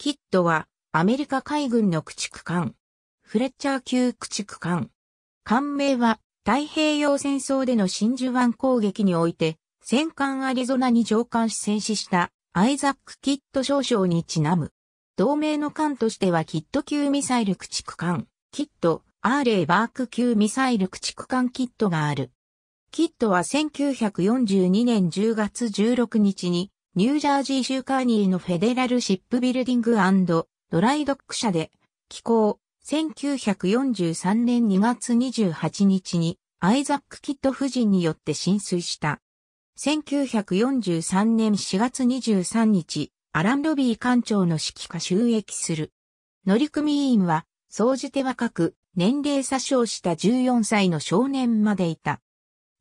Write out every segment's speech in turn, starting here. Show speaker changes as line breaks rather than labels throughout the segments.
キッドは、アメリカ海軍の駆逐艦。フレッチャー級駆逐艦。艦名は、太平洋戦争での真珠湾攻撃において、戦艦アリゾナに上艦し戦死したアイザック・キッド少将にちなむ。同盟の艦としてはキッド級ミサイル駆逐艦、キッド、アーレイ・バーク級ミサイル駆逐艦キッドがある。キットは1942年10月16日にニュージャージー州カーニーのフェデラルシップビルディングドライドック社で、寄港、1943年2月28日に、アイザック・キッド夫人によって浸水した。1943年4月23日、アラン・ロビー艦長の指揮下収益する。乗組員は、総じて若く、年齢詐称した14歳の少年までいた。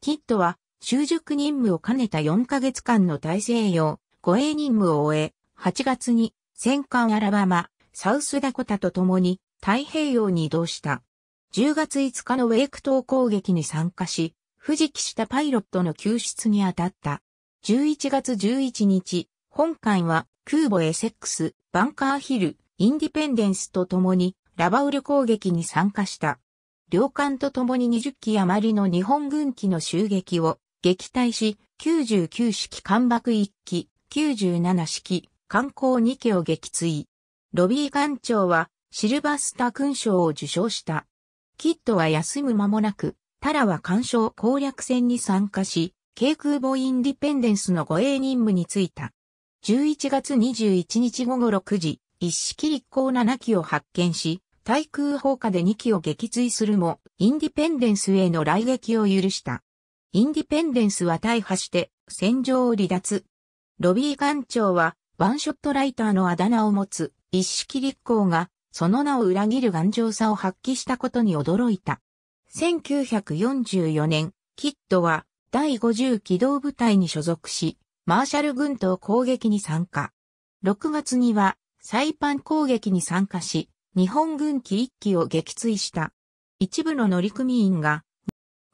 キッドは、修熟任務を兼ねた4ヶ月間の大西洋、護衛任務を終え、8月に戦艦アラバマ、サウスダコタと共に太平洋に移動した。10月5日のウェイク島攻撃に参加し、藤木したパイロットの救出に当たった。11月11日、本艦は空母エセックス、バンカーヒル、インディペンデンスと共にラバウル攻撃に参加した。両艦と共に20機余りの日本軍機の襲撃を撃退し、99式艦爆1機、97式艦光2機を撃墜。ロビー艦長はシルバースター勲章を受賞した。キッドは休む間もなく、タラは干渉攻略戦に参加し、軽空母インディペンデンスの護衛任務に就いた。11月21日午後6時、一式立候7機を発見し、対空砲火で2機を撃墜するも、インディペンデンスへの来撃を許した。インディペンデンスは大破して戦場を離脱。ロビー艦長はワンショットライターのあだ名を持つ一式立候がその名を裏切る頑丈さを発揮したことに驚いた。1944年、キッドは第50機動部隊に所属し、マーシャル軍と攻撃に参加。6月にはサイパン攻撃に参加し、日本軍機一機を撃墜した。一部の乗組員が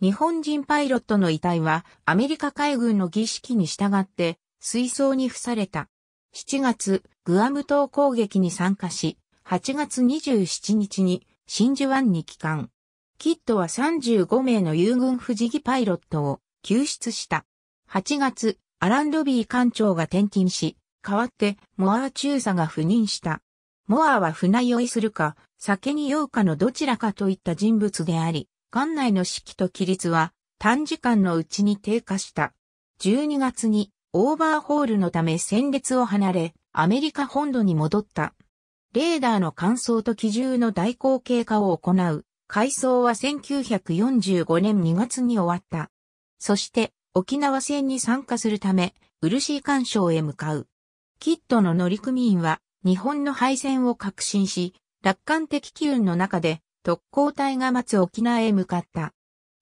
日本人パイロットの遺体はアメリカ海軍の儀式に従って水槽に付された。7月、グアム島攻撃に参加し、8月27日に真珠湾に帰還。キッドは35名の友軍不時着パイロットを救出した。8月、アランドビー艦長が転勤し、代わってモア中佐が赴任した。モアは船酔いするか、酒に酔うかのどちらかといった人物であり、艦内の士気と規律は短時間のうちに低下した。12月にオーバーホールのため戦列を離れ、アメリカ本土に戻った。レーダーの乾燥と機銃の代行経過を行う。改装は1945年2月に終わった。そして沖縄戦に参加するため、ー干渉へ向かう。キッドの乗組員は日本の敗戦を確信し、楽観的機運の中で特攻隊が待つ沖縄へ向かった。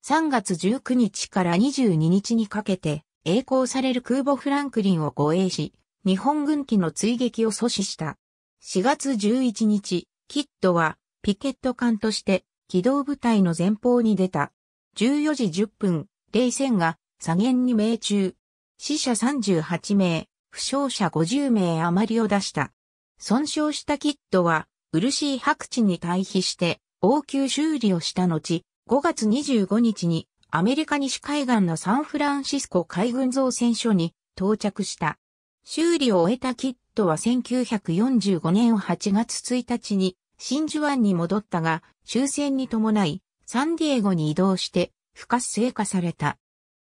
3月19日から22日にかけて、栄光される空母フランクリンを護衛し、日本軍機の追撃を阻止した。4月11日、キッドは、ピケット艦として、機動部隊の前方に出た。14時10分、冷戦が、左舷に命中。死者38名、負傷者50名余りを出した。損傷したキッドは、い白地に退避して、応急修理をした後、5月25日にアメリカ西海岸のサンフランシスコ海軍造船所に到着した。修理を終えたキットは1945年8月1日に真珠湾に戻ったが終戦に伴いサンディエゴに移動して不活性化された。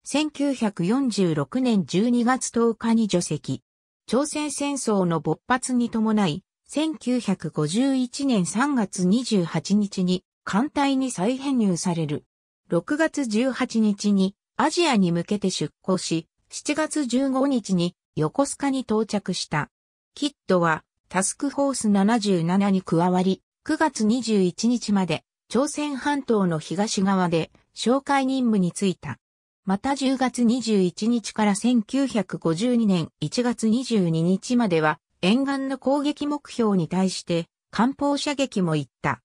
1946年12月10日に除籍。朝鮮戦争の勃発に伴い1951年3月28日に艦隊に再編入される。6月18日にアジアに向けて出港し、7月15日に横須賀に到着した。キッドはタスクフォース77に加わり、9月21日まで朝鮮半島の東側で紹介任務に就いた。また10月21日から1952年1月22日までは沿岸の攻撃目標に対して、艦砲射撃も行った。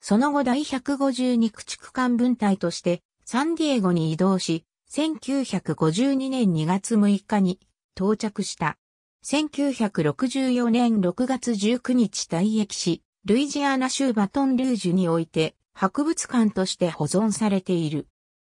その後第152駆逐艦分隊として、サンディエゴに移動し、1952年2月6日に到着した。1964年6月19日退役し、ルイジアナ州バトンルージュにおいて、博物館として保存されている。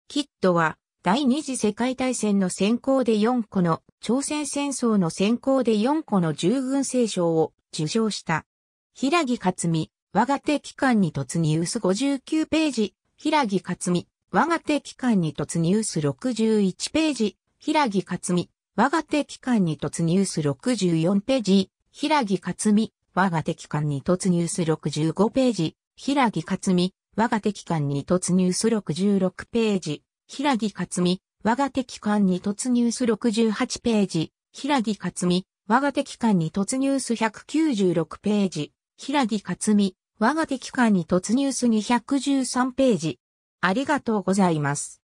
キッドは、第二次世界大戦の先行で4個の、朝鮮戦争の先行で4個の従軍聖章を受賞した。平木克美、我が手機関に突入す59ページ、平木克美、我が手機関に突入す61ページ、平木克美、我が手機関に突入す64ページ、平木克美、我が手機関に突入す65ページ、平木克美、我が手機関に突入す66ページ。平木克美、我が敵艦に突入す68ページ、平木克美、我が敵艦に突入す196ページ、平木克美、我が敵艦に突入す213ページ。ありがとうございます。